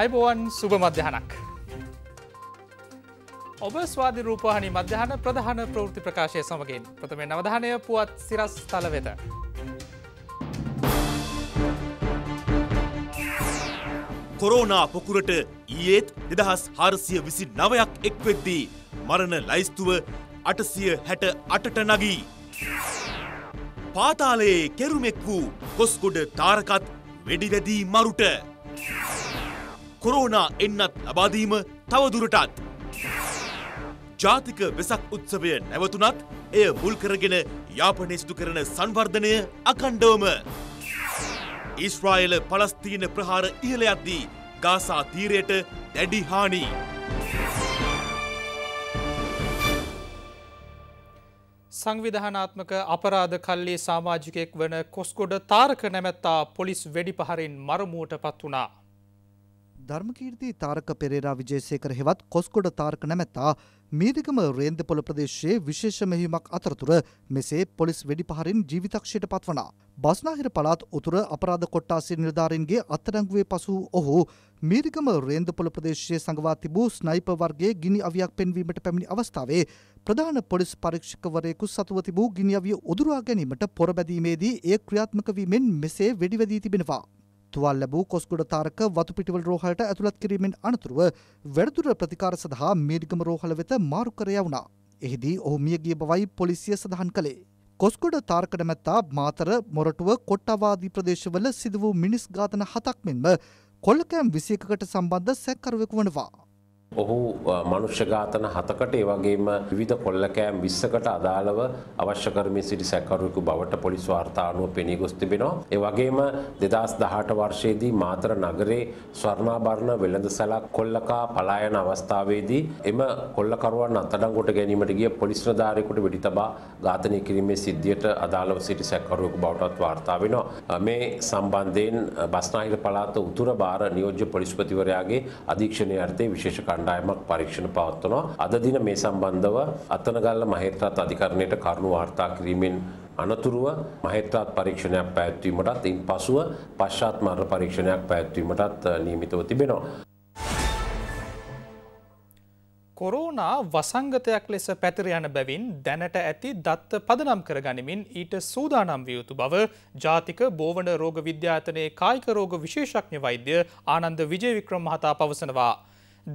අයිබෝවන් සුභ මධ්‍යහනක්. ඔබ ස්වාධි රූපහනි මධ්‍යහන ප්‍රධාන ප්‍රෘති ප්‍රකාශය සමගින් ප්‍රථමේ නවධානය පුවත් සිරස් තල වෙත. කොරෝනා පොකුරට ඊයේත් දෙදහස් හාරසිය විසි නවයක් එක්වෙද්දී මරණ ලයිස්තුව අටසිය හැට අටට නගී. පාතාලයේ කෙරුමෙක් වූ කොස්කොඩ තාරකත් වෙඩිවැදී මරුට. කොරෝනා එන්නත් ලබාදීම තවදුරටත්. ජාතික වෙසක් උත්සවය නැවතුනත් එය මුල් කරගෙන යාපනය සිදු කරන සංවර්ධනය අකණ්ඩවම. ඉස්්‍රායිල පලස්තීන ප්‍රහාර ඉහලයද්දී ගාසා තීරයට දැඩි හානි. සංවිධානාත්මක අපරාධ කල්ලේ සාමාජිකයෙක් වන කොස්කොඩ තාරක නැමැත්තා පොලිස් වැඩි පහරින් මරමුවට පත් වනා. ධර්මකීර්ති තාරක පෙරේරා විජේසේකර හෙවත් කොස්කොඩ තාරක නැමැත්තා මීරිගම රේන්දපොළ ප්‍රදේශයේ විශේෂ මෙහිමක් අතරතුර මෙසේ පොලිස් වෙඩිපහරින් ජීවිතක්ෂයට පත්වනා. බස්නාහිර පළාත් උතුර අපරාධ කොට්ටාසේ නිලධාරීන්ගේ අත්තරැංගුවේ පසු ඔහු මීරිගම රේන්දපොළ ප්‍රදේශයේ සඟවා තිබූ ස්නයිපර් වර්ගයේ ගිනි අවියක් පෙන්වීමට පැමිණි අවස්ථාවේ ප්‍රධාන පොලිස් පරීක්ෂකවරයෙකු සතුව තිබූ ගිනි අවිය උදුරා ගැනීමට පොර බැදීමේදී එය ක්‍රියාත්මක වීමෙන් මෙසේ වෙඩි වැදී තිබෙනවා. තුවාල ලැබූ කොස්ගොඩ තාරක වතුපිටිවල රෝහලට ඇතුළත් කිරීමෙන් අනතුරුව වැඩිදුර ප්‍රතිකාර සඳහා මීඩිගම රෝහල වෙත මාරු කර යවුණා. එහිදී ඔහු මිය ගිය බවයි පොලිසිය සඳහන් කළේ. කොස්ගොඩ තාරක නැමැත්තා මාතර මොරටුව කොට්ටවාදී ප්‍රදේශවල සිදු වූ මිනිස් ඝාතන හතක් මෙන්ම කොල්ලකෑම් 21කට සම්බන්ධ සැකකරුවෙකු වනවා. ඔහු මනුෂ්‍යඝාතන හතකට ඒවගේම විධ කොල්ලකෑම් විස්සකට අදාළව අවශ්‍යකරම සිටි සැකරුවෙකු බවට පොලිස් වාර්තානුව පෙනී ගොස් තිබෙනවා. ඒවගේම දෙදස් දහට වර්ෂයේදී මාතර නගරේ ස්වර්ණාභරණ වෙළඳ සැලක් කොල්ලකා පලායන අවස්ථාවේදී එම කොල්ලකරුවන් අත්තඩංගොට ගැනීමට ගිය පොලිස් නිලධාරියෙකුට වෙඩි තබා ඝාතනය කිරීමේ සිද්ධියට අදාළව සිටි සැකරුවෙකු බවටත් වාර්තා වෙනවා. මේ සම්බන්ධයෙන් බස්නාහිර පළාත උතුර බාර නියෝජ්‍ය පොලිස්පතිවරයාගේ අධීක්ෂණය යටතේ විශේෂ කණ්ඩායමක් කණ්ඩායමක් පරීක්ෂණ පවත්වනවා. අද දින මේ සම්බන්ධව අත්තනගල්ල මහේත්‍රාත් අධිකරණයට කරුණු වාර්තා කිරීමෙන් අනතුරුව මහේත්‍රාත් පරීක්ෂණයක් පැවැත්වීමටත් ඉන් පසුව පශ්චාත් මරණ පරීක්ෂණයක් පැවැත්වීමටත් නියමිතව තිබෙනවා. කොරෝනා වසංගතයක් ලෙස පැතිර යන බැවින් දැනට ඇති දත්ත පදනම් කර ගනිමින් ඊට සූදානම් විය යුතු බව ජාතික බෝවන රෝග විද්‍යාතනයේ කායික රෝග විශේෂඥ වෛද්‍ය ආනන්ද විජේවික්‍රම මහතා පවසනවා.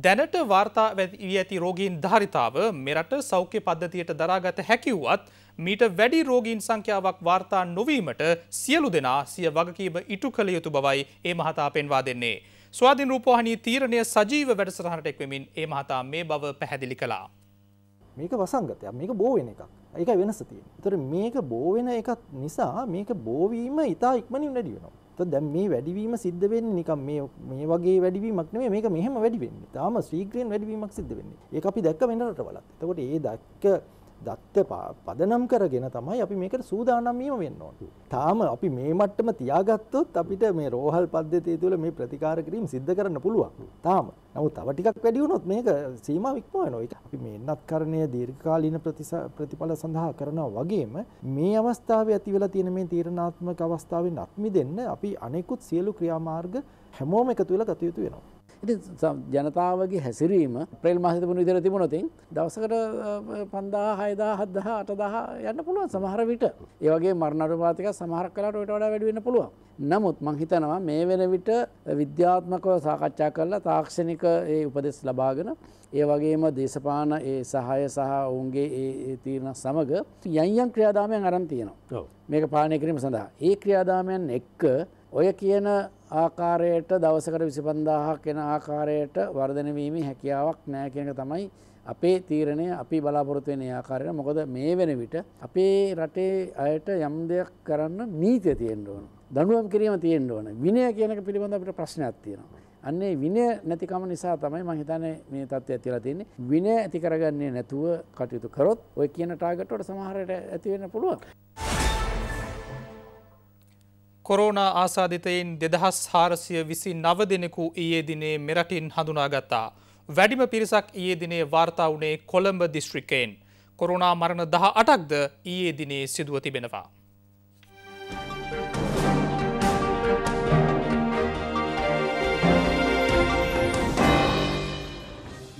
දැනට වාර්තා වී ඇති රෝගීන් ධාරිතාව මෙරට සෞඛ්‍ය පද්ධතියට දරාගත හැකිවුවත් මීට වැඩි රෝගීන් සංඛ්‍යාවක් වාර්තා නොවීමට සියලු දෙනා සිය වගකීම ඉටු කළ යුතු බවයි ඒ මහතා පෙන්වා දෙන්නේ. ස්වාධින් රූපවාහිනී තීරණය සජීව වැඩසටහනට එක්වෙමින් ඒ මහතා මේ බව පැහැදිලි කළා. මේක වසංගතයක් මේක බෝවෙන එකක් ඒක වෙනස තියෙන. ඒතර මේක බෝවෙන එකක් නිසා මේක බෝවීම ඊට ඉක්මනින් වැඩි වෙනවා. තො දැම් මේ වැඩිවීම සිද්ධ වෙන්න නිකම් මේ වගේ වැඩිවීමක් නේ මේක මෙහම වැඩිවෙන්න තාම ශ්‍රීග්‍රයෙන් වැඩිවීමක් සිද්ධ වෙන්නේ ඒ අපි දැක්ක වෙනට වලත් තකොට ඒ දක්ක දත්ත පදනම් කරගෙන තමයි අපි මේකට සූදානම්ීම වෙන්න ඕන. තාම අපි මේ මට්ටම තියාගත්තොත් අපිට මේ රෝහල් පද්ධතිය තුළ මේ ප්‍රතිකාර කිරීම සිද්ධ කරන්න පුළුවන්. තාම. නමුත් තව ටිකක් වැඩි වුණොත් මේක සීමාව ඉක්ම වෙනවා. ඒක අපි මේන්නත් කරණය දීර්ඝකාලීන ප්‍රතිඵල සඳහා කරනවා වගේම මේ අවස්ථාවේ ඇති වෙලා තියෙන මේ තීරණාත්මක අවස්ථාවෙන් අත්මිදෙන්න අපි අනෙකුත් සියලු ක්‍රියාමාර්ග හැමෝම එකතු වෙලා ගත යුතු වෙනවා. ඉති ජනතාවගේ හැසිරීම ප්‍රේල් මහතපුුණ විදිර තිබුණනොතින් දවසකට පන්දා හයදා හද්දහ අටදහ යන්න පුළුව සමහර විට ඒවගේ මරණරුපාතික සමහර කලාට ට වඩා වැඩවෙන්න පුළුව. නමුත් මංහිතනවා මේ වෙන විට විද්‍යාත්මකව සාකච්ඡා කරලා තාක්ෂණික ඒ උපදෙස් ලබාගෙන ඒ වගේම දේශපාන ඒ සහය සහ ඔවුන්ගේ ඒ තීරණ සමඟ යයියන් ක්‍රියාදාමයන් අරන් තියෙනවා මේක පානය කිරීම සඳහා ඒ ක්‍රියාදාමයන් එක්ක ඔය කියන ආකාරයට දවසකට විසිපන්දාහක් කෙන ආකාරයට වර්ධනවීම හැකියාවක් නෑ කියනක තමයි අපේ තීරණය අපි බලාපොරොත්වෙන ආකාරයට මොකද මේ වෙන විට අපේ රටේ අයට යම් දෙයක් කරන්න නීතිය තියෙන්ට ඕන දඩුවම් කිරීම තියෙන්ට ඕන විනය කියනක පිළිබඳ අපට ප්‍රශ්නයක් තියෙනවා අන්නේ විනය නැතිකම නිසා තමයි මං හිතන්නේ මේ தත්ත්වය ඇතිලා තියෙන්නේ. විනය ඇති කරගන්නේ නැතුව කටයුතු කරොත් ඔය කියන ටාගට් වලට සමහරට ඇති වෙන්න පුළුවන්. කොරෝනා ආසාධිතයින් දෙදහස් හාරසිය විසි නව දෙනෙකු ඊයේ දිනේ මෙරටින් හඳුනාගත්තා. වැඩිම පිරිසක් ඊයේ දිනේ වාර්තා වුණේ කොළඹ දිස්ත්‍රිකයෙන්. කොරුණා මරණ දහ අටක්ද ඊයේ දිනේ සිදුව තිබෙනවා.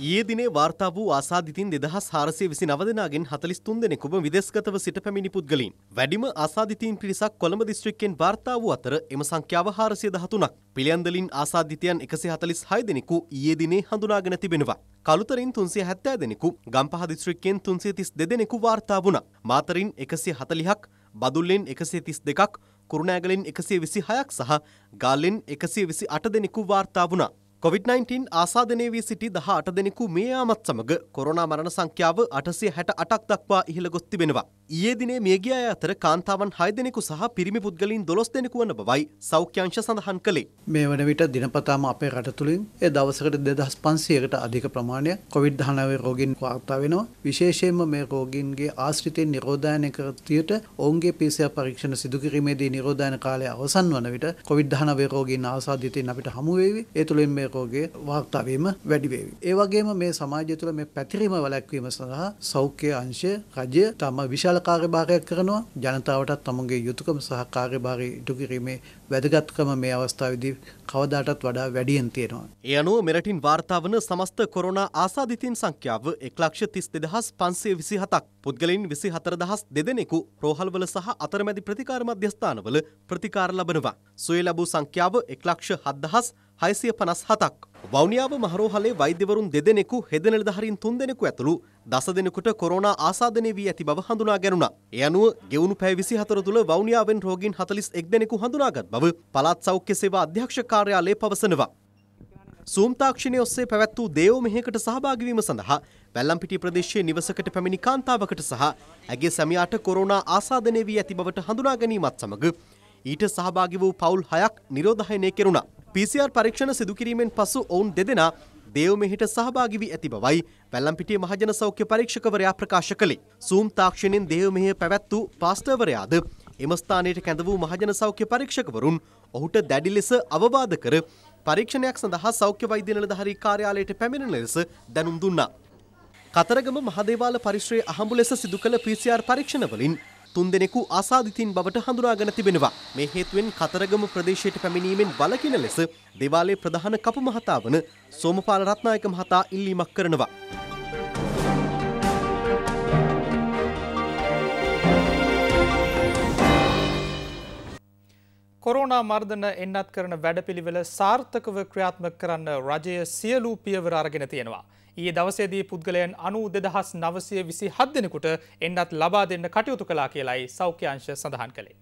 ඒ දිනේ වාර්තා වූ ආසාධිතින් දෙදහස් හාරසය විසි නවදනාගෙන් හතලිස්තුන් දෙනෙකුම විදෙස්ගතව සිට පැමිණි පුද්ගලින් වැඩිම ආසාධිතීන් පිරිසක් කොළඹ දිස්ත්‍රික්කෙන් වාර්තා වූ අතර එම සංඛ්‍යාව හාරසිය දහතුනක් පිළියන්දලින් ආසාධිතයන් එකසි හතලිස් හය දෙනෙකු ඒ දිනේ හඳුනාගෙන තිබෙනවා කළුතරින් තුන්සිය හැත්තෑ දෙනෙකු ගම්පහ දිස්ත්‍රික්කෙන් තුන්සිය තිස් දෙදෙනෙකු වාර්තා වුණ මාතරින් එකසිය හතලිහක් බදුල්ලෙන් එකසේ තිස් දෙකක් කුරුණෑගලින් එකසේ විසි හයක් සහ ගාල්ලෙන් එකසේ විසි අට දෙනෙකු වාර්තා වුණා කොවිD-19 ආසාධනය වී සිටි දහ අට දෙනෙකු මේ යාමත් සමඟ කොරනා මරණ සංඛ්‍යාව අටසිය හැට අටක් දක්වා ඉහළ ගොස් තිබෙනවා. ඊයේ දිනේ මියගිය අය අතර කාන්තාවන් හය දෙනෙකු සහ පිරිමි පුද්ගලින් දොළොස් දෙනෙකු වන බවයි සෞඛ්‍යංශ සඳහන් කළේ. මේ වන විට දිනපතාම අපේ රට තුළින් ඒ දවසකට දෙදහස් පන්සියකට අධික ප්‍රමාණයක් කොවිD-19 රෝගීන් වාර්තා වෙනවා. විශේෂයෙන්ම මේ රෝගීන්ගේ ආශ්‍රිතයෙන් නිරෝධායනය කර සිටියට ඔවුන්ගේ PCR පරීක්ෂණ සිදු කිරීමේදී නිරෝධායන කාලය අවසන් වන විට කොවිD-19 රෝගීන් ආසාදිතයින් අපිට හමු වේවි. ඒ තුළින් මේ නායකෝගේ වාක්තාවීම වැඩිවේවි. ඒවගේම මේ සමාජය තුළ මේ පැතිරීම වැලැක්වීම සඳහා සෞඛ්‍ය අංශය රජය තම විශාල කාර්යභාරයක් කරනවා ජනතාවටත් තමුන්ගේ යුතුකම සහ කාර්යභාරය ඉටු කිරීමේ වැදගත්කම මේ අවස්ථාවේදී කවදාටත් වඩා වැඩියෙන් තියෙනවා. ඒ අනුව මෙරටින් වාර්තා වන සමස්ත කොරෝනා ආසාදිතයින් සංඛ්‍යාව 132527ක් පුද්ගලයන් 24000 දෙදෙනෙකු රෝහල්වල සහ අතරමැදි ප්‍රතිකාර මධ්‍යස්ථානවල ප්‍රතිකාර ලබනවා. සුවය ලැබූ සංඛ්‍යාව 107000 හයසිය පනස් හතක්. වෞනියාව මහරෝහලේ වෛද්‍යවරුන් දෙදෙනෙකු හෙද නිලධහරින් තුන් දෙනෙකු ඇතුළු දස දෙනෙකුට කොරෝනා ආසාදනය වී ඇති බව හඳුනා ගැනුණා. ඒ අනුව ගෙවුණු පැය 24 තුළ වෞනියාවෙන් රෝගීන් 41 දෙනෙකු හඳුනාගත් බව පළාත් සෞඛ්‍ය සේවා අධ්‍යක්ෂ කාර්යාලය පවසනවා. සූම් තාක්ෂණය ඔස්සේ පැවැත් වූ දේව මෙහෙකට සහභාගී වීම සඳහා වැල්ලම්පිටිය ප්‍රදේශයේ නිවසකට පැමිණි කාන්තාවකට සහ ඇගේ සැමියාට කොරෝනා ආසාදනය වී ඇති බවට හඳුනා ගැනීමත් සමග ඊට සහභාගී වූ පවුල් හයක් නිරෝධායනය කෙරුණා. PCR පරීක්ෂණ සිදුකිරීමෙන් පසු ඔවුන් දෙදෙනා දේව මෙහිට සහභාගි වී ඇති බවයි වැල්ලම්පිටිය මහජන සෞඛ්‍ය පරීක්ෂකවරයා ප්‍රකාශ කළේ. සූම් තාක්ෂණයෙන් දේව මෙහෙය පැවැත් වූ පාස්ටර්වරයාද එම ස්ථානයට කැඳ වූ මහජන සෞඛ්‍ය පරීක්ෂකවරුන් ඔහුට දැඩි ලෙස අවවාද කර පරීක්ෂණයක් සඳහා සෞඛ්‍ය වෛද්‍ය නිලධාරී කාර්යාලයට පැමිණෙන ලෙස දැනුම් දුන්නා. කතරගම මහදේවාල පරිශ්‍රයේ අහඹු ලෙස සිදු කළ PCR පරීක්ෂණවලින් තුන්දෙනෙකු අසාධිතින් බවට හඳුනාගෙන තිබෙනවා. මේ හේතුවෙන් කතරගම ප්‍රදේශයට පැමිණීමෙන් වළකින ලෙස දේවාලයේ ප්‍රධාන කපු මහතා වන සෝමපාල රත්නායක මහතා ඉල්ලීමක් කරනවා. කොරෝනා මර්ධන එන්නත් කරන වැඩපිළිවෙල සාර්ථකව ක්‍රියාත්මක කරන්න රජය සියලූ පියවර අරගෙන තියෙනවා. ඒ දවසේදී පුද්ගලයන් අනු දෙදහස් නවසය විසි හත් දෙනෙකුට එන්නත් ලබා දෙන්න කටයුතු කලා කියලායි සෞඛ්‍යංශ සඳහන් කළේ.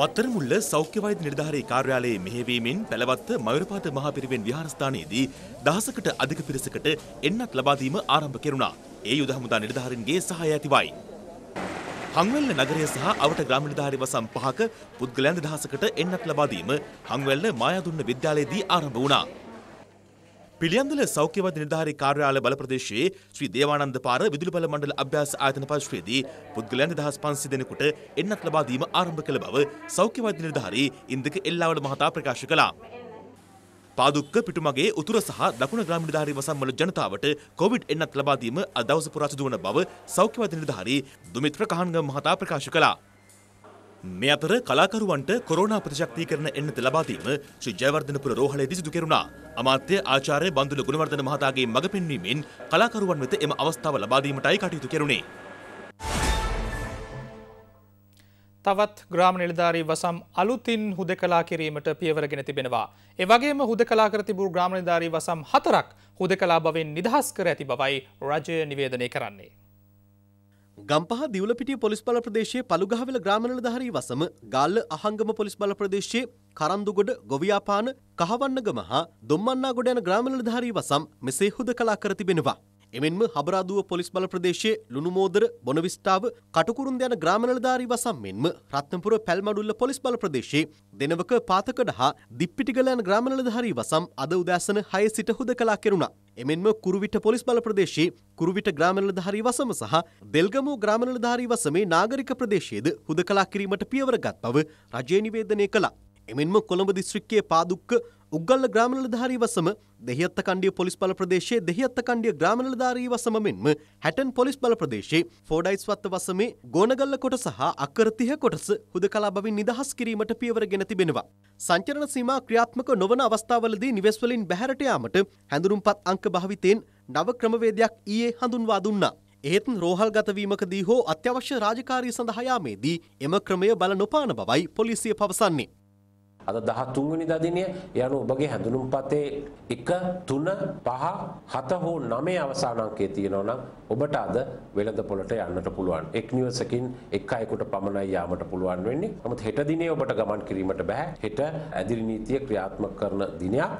බත්තරමුල්ල සෞඛ්‍යවෛද නිර්ධාරය කාර්යාලයේ මෙහෙවීමෙන් පැළවත්ත මයුරපාත මහපිරිවෙන් විහාරස්ථානයේදී දහසකට අධික පිරිසකට එන්නත් ලබාදීම ආරම්භ කෙරුණා. ඒ යුදහමුදා නිර්ධාරන්ගේ සහය ඇතිවයි. හංවැල්ල නගරය සහ අවට ග්‍රාම නිලධාරි වසම් පහක පුද්ගලයන් දෙදහසකට එන්නත් ලබා දීම හංවැල්ල මායාදුන්න විද්‍යාලයේදී ආරම්භ වුණා. පිළියන්දල සෞඛ්‍යවාද නිලධාරි කාර්යාලය බල ප්‍රදේශයේ ශ්‍රී දේවානන්ද පාර විදුලි බල මණ්ඩල අභ්‍යාස ආයතන පරිශ්‍රයේදී පුද්ගලයන් 2500 දෙනෙකුට එන්නත් ලබා දීම ආරම්භ කළ බව සෞඛ්‍යවාද නිලධාරි ඉන්දක එල්ලාවල මහතා ප්‍රකාශ කළා. පාදුක්ක පිටුමගේ උතුර සහ දකුණ ග්‍රාමීණ නිලධාරී වසම්වල ජනතාවට කොවිඩ් එන්නත් ලබා දීම අද දවස පුරා සිදු වන බව සෞඛ්‍යවාදී නිලධාරී දුමිත්‍ර කහන්ගම මහතා ප්‍රකාශ කළා. මේ අතර කලාකරුවන්ට කොරෝනා ප්‍රතිශක්තිකරණ එන්නත ලබා දීම ශ්‍රී ජයවර්ධනපුර රෝහලේදී සිදු කෙරුණා. අමාත්‍ය ආචාර්ය බන්දුල ගුණවර්ධන මහතාගේ මඟ පෙන්වීමෙන් කලාකරුවන් වෙත එම අවස්ථාව ලබා දීමටයි කටයුතු කෙරුණේ. තවත් ග්‍රාම නිලධාරී වසම් අලුතින් හුදකලා කිරීමට පියවරගෙන තිබෙනවා. එවගේම හුදකලා කර තිබූ ග්‍රාම නිලධාරී වසම් හතරක් හුදකලා බවෙන් නිදහස් කර ඇති බවයි රජය නිවේදනය කරන්නේ. ගම්පහ දිවලපිටිය පොලිස් බල ප්‍රදේශයේ පළුගහවෙල ග්‍රාමණල ධාරී වසම ගාල්ල අහංගම පොලිස් බල ප්‍රදේශයේ කරන්දුගොඩ ගොවියාපාන කහවන්නගම හා දුම්මන්නාගොඩ යන ග්‍රාමණල ධාරී වසම් මෙසේ හුදකලා කර තිබෙනවා. එමෙන්ම හබරාදුව පොලිස් බල ප්‍රදේශයේ ලුණුමෝදර බොනවිස්ටාව කටුකුරුන් යන ග්‍රාම නිලධාරී වසම් මෙන්ම රත්නපුර පැල්මඩුල්ල පොලිස් බල ප්‍රදේශයේ දෙනවක පාතකඩ හා දිප්පිටිගල යන ග්‍රාම නිලධාරී වසම් අද උදෑසන 6 සිට හුදකලා කෙරුණා. එමෙන්ම කුරුවිට පොලිස් බල ප්‍රදේශයේ කුරුවිට ග්‍රාමනලධාරී වසම සහ දෙල්ගමුව ග්‍රාමනලධාරී වසමේ නාගරික ප්‍රදේශයේද හුදකලා කිරීමට පියවර ගත් බව රජය නිවේදනය කළා. එමෙන්ම කොළඹ දිස්ත්‍රික්කයේ පාදුක්ක උගල්ල ග්‍රාමණලධාරී වසම දෙහිත්ත කණ්ඩිය පොලිස් බල ප්‍රදේශයේ දෙහිත්ත කණ්ඩිය ග්‍රාමණලධාරී වසම මෙන්ම හැටන් පොලිස් බල ප්‍රදේශයේ ෆෝඩයිස් වත්ත වසමේ ගෝනගල්ල කොට සහ අක්කරතිහ කොටස හුදකලා බවින් නිදහස් කිරීමට පියවර ගෙන තිබෙනවා. සංචරණ සීමා ක්‍රියාත්මක නොවන අවස්ථාවලදී නිවෙස් වලින් බැහැරට යාමට හැඳුරුම්පත් අංක භාවිතයෙන් නව ක්‍රමවේදයක් ඊයේ හඳුන්වා දුන්නා. ඒත් රෝහල් ගතවීමකදී හෝ අත්‍යවශ්‍ය රාජකාරී සඳහා යාමේදී එම ක්‍රමය බල නොපාන බවයි පොලිසිය පවසන්නේ. අද 13 වෙනි දදිනය යනු ඔබගේ හැඳුනුම් පතේ 1 3 5 7 හෝ 9 අවසාන අංකයේ තියෙනවා නම් ඔබට අද වෙළඳ පොළට යන්නට පුළුවන්. එක් නිවසකින් එක් අයෙකුට පමණයි යාමට පුළුවන් වෙන්නේ. නමුත් හෙට දිනේ ඔබට ගමන් කිරීමට බෑ. හෙට ඇදිරි නීතිය ක්‍රියාත්මක කරන දිනයක්.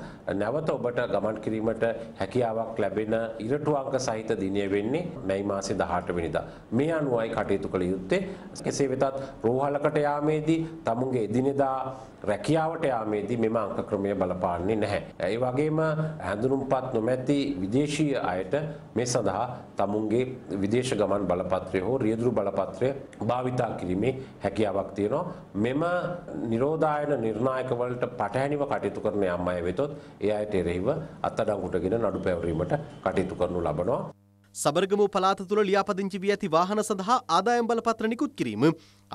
නැවත ඔබට ගමන් කිරීමට හැකියාවක් ලැබෙන ඉරටු අංක සහිත දිනය වෙන්නේ මැයි මාසේ 18 වෙනිදා. මේ අනුවයි කටයුතු කළ යුත්තේ. කෙසේ වෙතත් රෝහලකට යාමේදී තමුන්ගේ එදිනෙදා රැකියාවට යාමේදී මෙම අංක ක්‍රමය බලපාන්නේ නැහැ. ඒ වගේම හැඳුනුම්පත් නොමැති විදේශීය අයට මේ සඳහා තමුන්ගේ විදේශ ගමන් බලපත්‍රය හෝ රියදුරු බලපත්‍රය භාවිතා කිරීමේ හැකියාවක් තියෙනවා. මෙම නිරෝධායන නිර්ණායක වලට පටහැනිව කටයුතු කරන යම් අය වෙතොත් ඒ අයට එරෙහිව අත්අඩංගුටගෙන නඩු පැවරීමට කටයුතු කරනු ලබනවා. සබර්ගමු පලාත තුළ ලියාපදිංචි වී ඇති වාහන සඳහා ආදායම් බලපත්‍ර නිකුත් කිරීම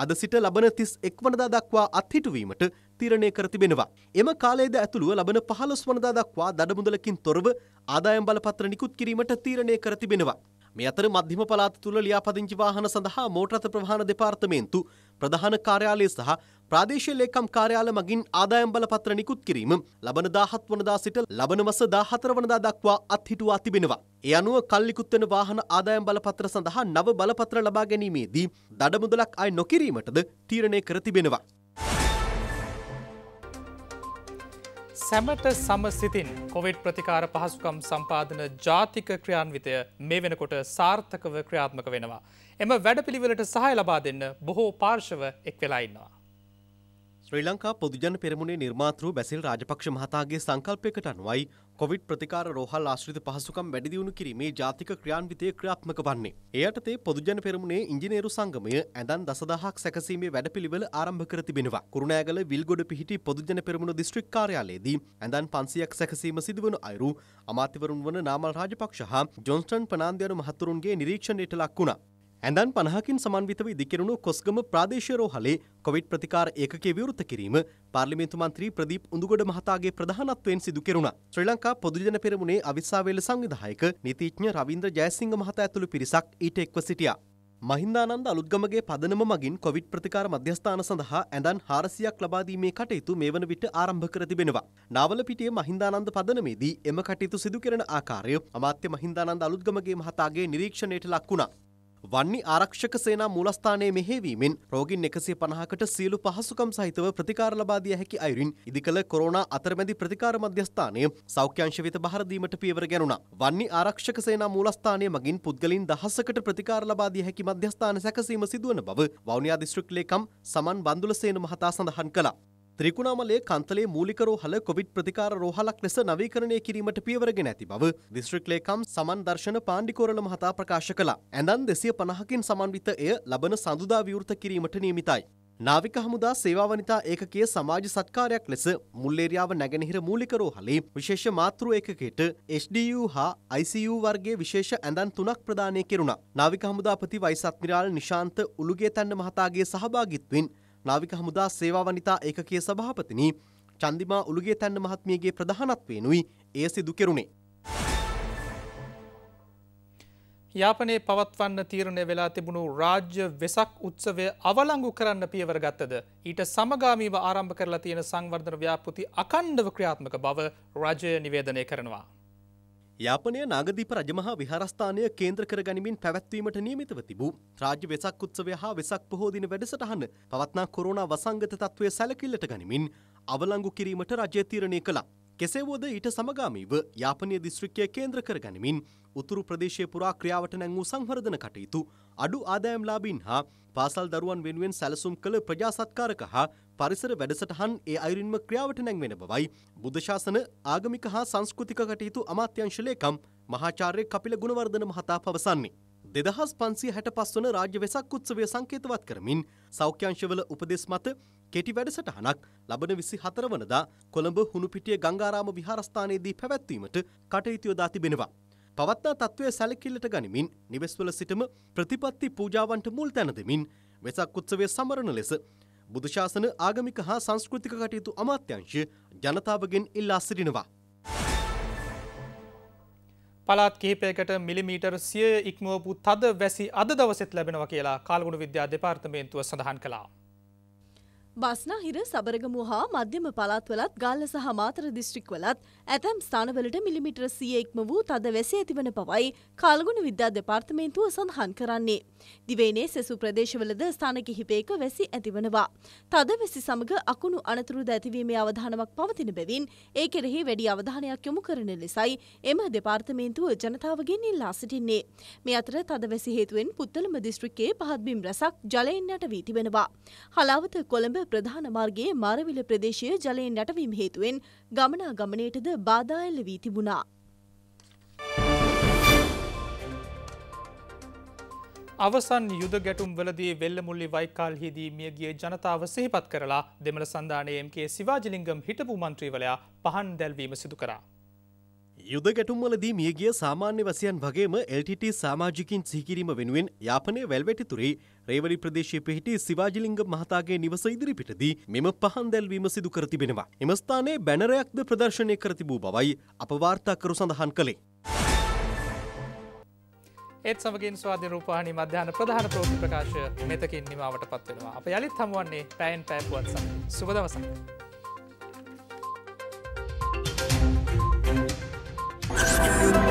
අද සිට ලබන 31 වනදා දක්වා අත්හිටුවීමට තීරණය කර තිබෙනවා. එම කාලයේද ඇතුළුව ලබන 15 වනදා දක්වා දඩමුදලකින් තොරව ආදායම් බලපත්‍ර නිකුත් කිරීමට තීරණය කර තිබෙනවා. මේ අතර මධ්‍යම පළාත තුල ලියාපදිංචි වාහන සඳහා මෝටර රථ ප්‍රවාහන දෙපාර්තමේන්තු ප්‍රධාන කාර්යාලය සහ ප්‍රාදේශීය ලේකම් කාර්යාල මගින් ආදායම් බලපත්‍ර නිකුත් කිරීම ලබන 17 වනදා සිට ලබන මස 14 වනදා දක්වා අත්හිටුවා තිබෙනවා. ඒ අනුව කල්ලිකුත් වෙන වාහන ආදායම් බලපත්‍ර සඳහා නව බලපත්‍ර ලබා ගැනීමේදී දඩ මුදලක් අය නොකිරීමටද තීරණය කර තිබෙනවා. සැමට සමසිතින් කොවිඩ් ප්‍රතිකාර පහසුකම් සම්පාධන ජාතික ක්‍රියාන්විතය මේ වෙනකොට සාර්ථකව ක්‍රියාත්මක වෙනවා. එම වැඩපිළිවෙලට සහය ලබා දෙන්න බොහෝ පාර්ශව එක් වෙලාඉන්නවා. ශ්‍රී ලංකා පොදුජන පෙරමුණේ නිර්මාතෘ බැසිල් රාජපක්ෂ මහතාගේ සංකල්පයකට අනුවයි කොවිඩ් ප්‍රතිකාර රෝහල් ආශ්‍රිත පහසුකම් වැඩිදියුණු කිරීමේ ජාතික ක්‍රියාන්විතය ක්‍රියාත්මක වන්නේ. ඒ යටතේ පොදුජන පෙරමුණේ ඉංජිනේරු සංගමය ඇඳන් දසදහක් සැකසීමේ වැඩපිළිවෙල ආරම්භ කර තිබෙනවා. කුරුණෑගල විල්ගොඩ පිහිටි පොදුජන පෙරමුණ දිස්ත්‍රික් කාර්යාලයේදී ඇඳන් 500ක් සැකසීම සිදුවන අයුරු අමාත්‍යවරුන් වන නාමල් රාජපක්ෂ හා ජොන්ස්ටන් ප්‍රනාන්දු යන මහතුරුන්ගේ නිරීක්ෂණයට ලක් වුණා. ඇඳන් පනහකින් සමන්විතව ඉදිකෙරුණු කොස්ගම ප්‍රාදේශය රෝහලේ කොවිඩ් ප්‍රතිකාර ඒකකේ විවෘත කිරීම පාර්ලිමේන්තු මන්ත්‍රී ප්‍රදීප් උඳුගොඩ මහතාගේ ප්‍රධානත්වයෙන් සිදු කෙරුණා. ශ්‍රී ලංකා පොදුජන පෙරමුණේ අවිස්සාවේල සංවිධායක නීතිඥ රවීන්ද්‍ර ජයසිංහ මහතා ඇතුළු පිරිසක් ඊට එක්ව සිටියා. මහින්දානන්ද අලුත්ගමගේ පදනම මගින් කොවිඩ් ප්‍රතිකාර මධ්‍යස්ථාන සඳහා ඇඳන් 400ක් ලබා දීමේ කටයුතු මේ වන විට ආරම්භ කර තිබෙනවා. නාවලපිටියේ මහින්දානන්ද පදනමේදී එම කටයුතු සිදු කරන ආකාරය අමාත්‍ය මහින්දානන්ද අලුත්ගමගේ මහතාගේ නිරීක්ෂණයට ලක් වුණා. වන්නේ ආරක්ෂක සේනා මූලස්ථානයේ මෙහෙවීමෙන් රෝගින් එකසිය පණහකට සියලු පහසුකම් සහිතව ප්‍රතිකාර ලබා දිය හැකි අයුරින් ඉදිකළ කොරෝනා අතරමැදි ප්‍රතිකාර මධ්‍යස්ථානය සෞඛ්‍යංශ වෙත බහර දීමට පියවර ගැනුණා. වන්නේ ආරක්ෂක සේනා මූලස්ථානය මගින් පුද්ගලින් දහසකට ප්‍රතිකාර ලබා දිය හැකි මධ්‍යස්ථාන සැකසීම සිදුවන බව වවුනියා දිස්ත්‍රික් ලේකම් සමන් බන්දුලසේන මහතා සඳහන් කළා. ත්‍රිකුණාමලයේ කන්තලේ මූලික රෝහල කොවිඩ් ප්‍රතිකාර රෝහලක් ලෙස නවීකරණය කිරීමට පියවරගෙන ඇති බව දිස්ත්‍රික් ලේකම් සමන් දර්ශන පාණ්ඩිකෝරළ මහතා ප්‍රකාශ කළා. ඇඳන් 250කින් සමන්විත එය ලබන සඳුදා විවෘත කිරීමට නියමිතයි. නාවික හමුදා සේවාවනිතා ඒකගේ සමාජ සත්කාරයක් ලෙස මුල්ලේරියාව නැගෙනහිර මූලිකරෝ හලේ විශේෂ මාතෘ ඒකකයට HDU හා ICU වර්ගේ විශේෂ ඇඳන් තුනක් ප්‍රදානය කෙරුණා. නාවික හමුදාපති වයිස් අත්මිරාල් නිශාන්ත උළුගේ තැන්න මහතාගේ සහභාගිත්වෙන් නාවික හමුදා සේවාවනිතා ඒකකයේ සභාපතිනි චන්දිමා උළුගේ තැන්න මහත්මියගේ ප්‍රධානත්වයෙනුයි එය සිදු කෙරුණේ. යාපනයේ පවත්වන්න තීරණය වෙලා තිබුණු රාජ්‍ය වෙසක් උත්සවය අවලංගු කරන්න පියවර ගත්තද. ඊට සමගාමීව ආරම්භ කරලා තියෙන සංවර්ධන ව්‍යාපෘති අකණ්ඩව ක්‍රියාත්මක බව රජය නිවේදනය කරනවා. යාපනය නාගදීප රජමහා විහාරස්ථානය කේන්ද්‍ර කරගනිමින් පැවැත්වීමට නියමිතව තිබූ රාජ්‍ය වෙසක් උත්සවය හා වෙසක් පොහෝ දින වැඩසටහන පවත්නා කොරෝනා වසංගත තත්ත්වය සැලකිල්ලට ගනිමින් අවලංගු කිරීමට රජය තීරණය කළා. කෙසේ වුවද ඊට සමගාමීව යාපනය දිස්ත්‍රික්කය කේන්ද්‍ර කරගනිමින් උතුරු ප්‍රදේශය පුරා ක්‍රියාවට නැංවූ සංවර්ධන කටයුතු අඩු ආදායම්ලාබීන් හා පාසල් දරුවන් වෙනුවෙන් සැලසුම් කළ ප්‍රජාසත්කාරක හා පරිසර වැඩසටහන් ඒ අයුරින්ම ක්‍රියාවට නැංවෙන බවයි බුද්ධශාසන ආගමික හා සංස්කෘතික කටයුතු අමාත්‍යංශ ලේකම් මහාචාර්ය කපිල ගුණවර්ධන මහතා පවසන්නේ. දෙදහස් පන්සිය හැට පස්වන රාජ්‍ය වෙසක් උත්සවය සංකේතවත් කරමින් සෞඛ්‍යංශවල උපදෙස් මත කෙටි වැඩසටහනක් ලබන විසි හතරවනදා කොළඹ හුණුපිටිය ගංගාරාම විහාරස්ථානයේදී පැවැත්වීමට කටයුතු යොදා තිබෙනවා. පවත්නා තත්ත්වය සැලකිල්ලට ගනිමින් නිවෙස්වල සිටම ප්‍රතිපත්ති පූජාවන්ට මුල් තැන දෙමින් වෙසක් උත්සවය සමරන ලෙස බුදු ශාසන ආගමික හා සංස්කෘතික කටයුතු අමාත්‍යංශ ජනතාවගෙන් ඉල්ලා සිටිනවා. පලාත් කිහිපයකට මිලිමීටර් සිය ඉක්මුවපු තද වැසි අද දවසෙත් ලැබෙනවා කියලා කාල්ගුණ විද්‍යා දෙපාර්තමේන්තුව සඳහන් කලා. බස්නාහිර සබරගමු හා මධ්‍යම පළාත්වලත් ගල්ල සහ මාතර දිස්ත්‍රික්වලත් ඇතැම් ස්ථානවලට මිලිමිටර සියයෙක්ම වූ තද වැසි ඇතිවන පවයි කාල්ගුණ විද්‍යා දෙපාර්තමේන්තුව සඳහන් කරන්නේ. දිවේනේ සෙසු ප්‍රදේශවලද ස්ථාන කිහිපයක වැසි ඇතිවනවා. තද වැසි සමඟ අකුණු අනතුරුද ඇතිවීමේ අවධානමක් පවතින බැවින් ඒ කෙරෙහි වැඩි අවධානයක් යොමු කරන ලෙසයි එම දෙපාර්තමේන්තුව ජනතාවගෙන් ඉල්ලා සිටින්නේ. මේ අතර තද වැසි හේතුවෙන් පුත්තලම දිස්ත්‍රික්කයේ පහත්බිම් රැසක් ජලයෙන් යට වී තිබෙනවා. හලාවත කොළඹ ප්‍රධාන මාර්ගයේ මරවිල ප්‍රදේශය ජලයෙන් යටවීම හේතුවෙන් ගමනාගමනයටද බාධා එල්ල වී තිබුණා. අවසන් යුද ගැටුම් වලදී වෙල්ලමුල්ලි වයිකාල්හිදී මියගිය ජනතාව සහිපත් කරලා දෙමළ සන්ධානයම්ගේ සිවාජලිංගම් හිටපු මන්ත්‍රීවලයා පහන් දැල්වීම සිදු කරා. යුද ගැටුම්වලදී මියගිය සාමාන්‍ය වැසියන් වගේම LTT සමාජිකින් සිහිකිරීම වෙනුවෙන් යාපනය වැල්වැටිතුරේ රේවලි ප්‍රදේශයේ පිහිටි සිවාජිලිංග මහතාගේ නිවස ඉදිරිපිටදී මෙම පහන් දැල්වීම සිදු කර තිබෙනවා. එම ස්ථානයේ බැනරයක්ද ප්‍රදර්ශනය කර තිබූ බවයි අප වාර්තාකරු සඳහන් කළේ. ඒත් සමගින් ස්වාධ රූපාහනි මධ්‍යාන ප්‍රධාන ප්‍රෝධ ප්‍රකාශ මෙතකින් නිමාවට පත්වෙනවා. අප යළිත් හමුවන්නේ පැයින් පැපුවත් සම සුබදවසක්. Thank you.